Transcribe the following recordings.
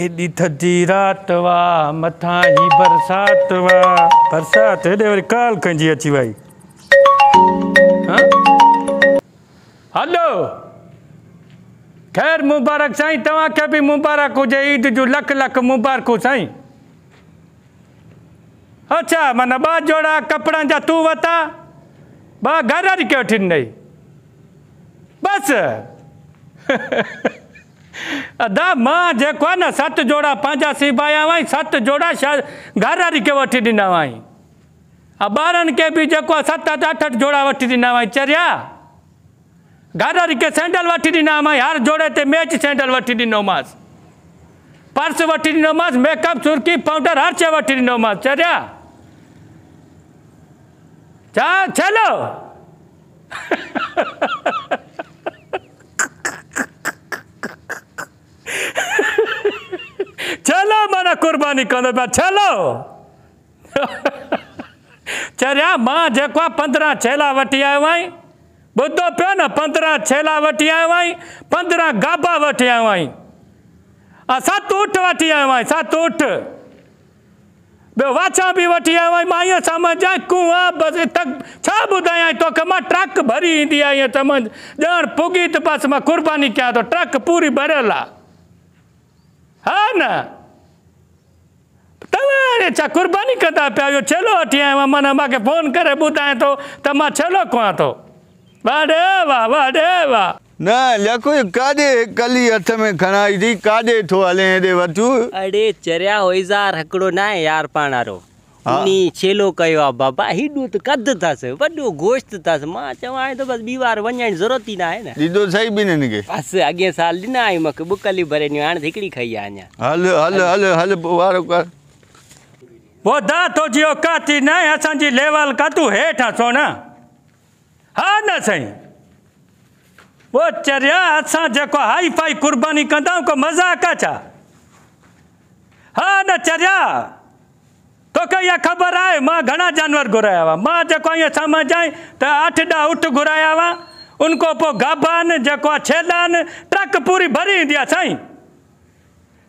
Hello خیر مبارک سائی تھی بھی مبارک ہو جائے عید جو لکھ لکھ مبارک سائی اچھا مطلب کپڑا با گھر بس ادا میں کو ست جوڑا پانچ سیب آیا ہائی سات جو گھر کے ویٹ ڈائی اور بارن کے بھی ستھ اٹھ جوڑا ویسا گھر کے سینڈل وی مائی ہر جوڑے سے میچ سینڈل ویٹ ڈاس پرس ویمس میک اپرکی پاؤڈر ہر شیمس چریا چاہ چلو مانا قربانی آئی پندرہ گابا آئی اویسا بھی ویو آئیے ٹرک بھری آئی پھگی قربانی ٹرک پوری برل ॿुधाए छा कुर्बानी कंदा पिया आहियो छेलो वठी आयो आहे मन मूंखे फोन करे ॿुधाए थो त मां छेलो कयां थो वाह वाह वाह वाह न लख काॾे कली हथ में खणाई थी काॾे थो हले हेॾे वठू अड़े चरिया होइज़ार हकिड़ो न आहे यार पाण वारो हुनी छेलो कयो आहे बाबा हेॾो त कदु अथसि वॾो गोश्त अथसि मां चवां त बसि ॿी बार वञण ज़रूरत ई न आहे न ॾिठो सही बि न बसि अॻे साल ॾिना आहियूं मूंखे ॿुकलियूं भरे ॾियूं हाणे हिकिड़ी खई आहे अञा हल हल हल हल वारो कर وہ دا تو جیو کاتی کا تو ہیٹھا سونا ہاں وہ چریا اچھا ہائی فائی قربانی کو کا مزاق ہاں ن چریا تو کہ یہ خبر آئے ماں گھنا جانور گھرایا ہوا ماں گرایا یہ سام جائیں تو آٹھ داں اٹھ گھرایا ہوا ان کو پو گابان گابا ٹرک پوری بھری دیا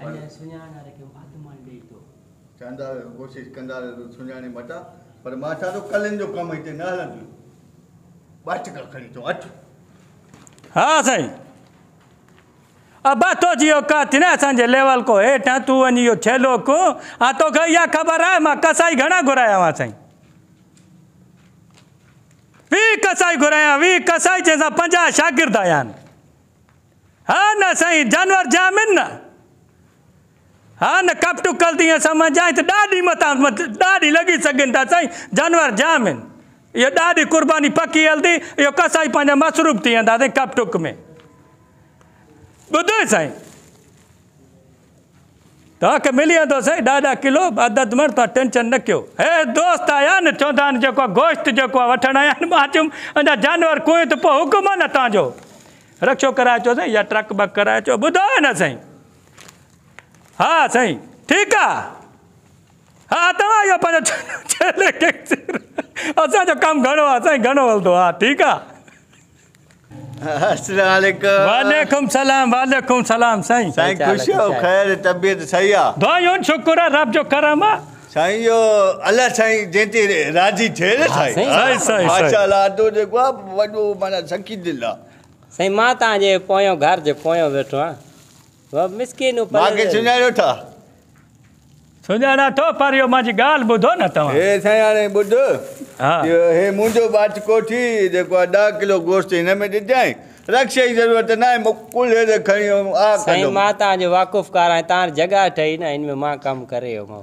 आत्मा कंदा सुञाणे पर जो न अठ خبر ہے شاگرد جامع न कप जाए ہاں نپٹک ہلدی سمجھائیں تو مت ڈاڑی لگی سکن تھا سہیں جانور جامی قربانی پکی ہلدی یہ کسائی مصروف تھی کپ ٹوک میں بد سائی تاکہ ملی سہی ڈھاجہ کلو ادد مر تینشن نہ کرو اے دوست آیا نا چون گوشت واجم اچھا جانور کو حکم آپ کو رکشو کرائے اچھا سر یہ ٹرک بک کرائے بدو ہے نا سہیں हाँ सही ठीक है हाँ तो वही अपन जो चले के अच्छा जो काम घनो आ सही घनो बोल दो हाँ ठीक है अस्सलामुअलैकुम वालेकुम सलाम वालेकुम सलाम सही सही खुशी हो खैर तबीयत सही आ दोयों शुक्रा रब जो करामा सही यो अल्लाह सही जेंती राजी ठेल सही सही सही माशाल्लाह तो जो वाह वाह माना संकीर्ण दिला सही माता जे पौंयो घर जे पौंयो बैठो हाँ मां तव्हांजो वाक़ुफ़कारु तव्हां जॻह ठही न हिन में मां कमु करे वियोमांव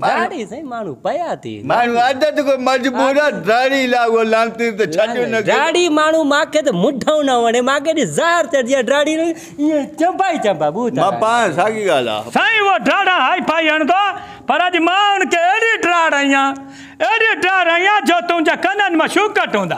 داڑی سائیں مانو پیا تھی مانو عادت کو مجبورا داڑی لاگو لانتی تے چھڈو نہ داڑی مانو ماکے تے مٹھاں نہ ونے ماکے دی زہر تے دی داڑی نہ یہ چمپائی چمپا بوتا ما پا ساگی گالا سائیں وہ ڈاڑا ہائی پائی ان دو پر اج مان کے ایڑی ڈاڑیاں ایڑی ڈاڑیاں جو تو جا کنن میں شوکٹ ہوندا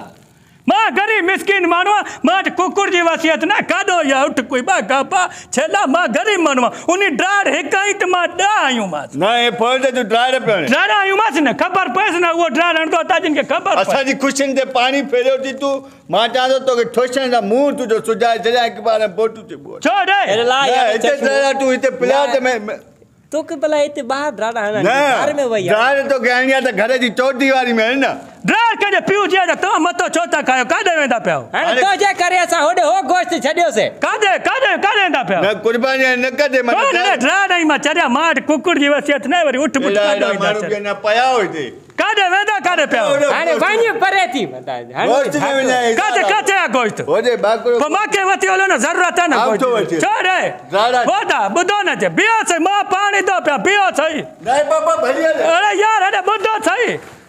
ماں گریب مسکین مانوا ماں ککر جی وسیعت نہ کادو یا اٹھ کوئی با کپا چھلا ماں گریب مانوا انہی ڈرار ہکائیت ماں ڈا آئیوں ماس نا یہ پہنچے جو ڈرار پہنے ڈرار آئیوں ماس نا کبر پیس نا وہ ڈرار انتو آتا جن کے کبر پیس اسا جی خوشن دے پانی پھیلے ہوتی تو ماں چاہتا تو کہ ٹھوشن دا مون تو جو سجائے سجائے کے بارے بوٹو تھی بوٹ چھوڑے نا ہیتے سجائے تو ہیتے پلیاتے میں توکے بلا ایتے باہر ڈراڈا ہے نا گھر میں وہی ڈراڈا تو کہنی آتا گھر جی چوٹ دیواری میں ہے نا ڈراڈا کہنے پیو جی آتا تمہاں متو چوٹا کھائیو کہا دے میں دا پہو تو جے کرے ایسا ہوڑے ہو گوشتی چھڑیو سے کہا دے کہا دے کہا دے دا پہو میں قربانی ہے نکہ دے میں ڈراڈا ہی ماں چھڑیا مات ککڑ جیوہ سیتنے وری اٹھ بٹھ کھا دے میں دا چھڑیو Kada pa je veda, kada je peva? Hane, vanje pareti. Kada, kada ja gojtu? Pa Pomakaj vati olona, zarurata na gojtu. Čore, voda, budona će, bio se, ma pani dopja, bio Daj, baba, bhajia. Ara, yar, ara,